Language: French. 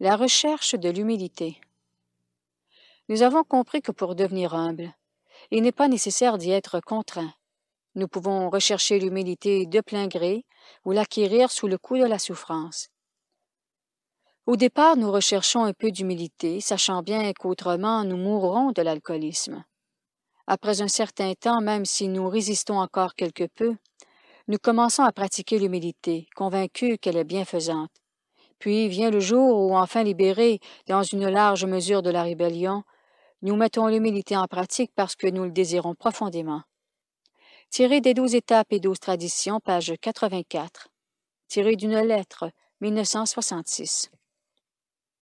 La recherche de l'humilité. Nous avons compris que pour devenir humble, il n'est pas nécessaire d'y être contraint. Nous pouvons rechercher l'humilité de plein gré ou l'acquérir sous le coup de la souffrance. Au départ, nous recherchons un peu d'humilité, sachant bien qu'autrement nous mourrons de l'alcoolisme. Après un certain temps, même si nous résistons encore quelque peu, nous commençons à pratiquer l'humilité, convaincus qu'elle est bienfaisante puis vient le jour où, enfin libérés, dans une large mesure de la rébellion, nous mettons l'humilité en pratique parce que nous le désirons profondément. Tiré des douze étapes et douze traditions, page 84. Tiré d'une lettre, 1966.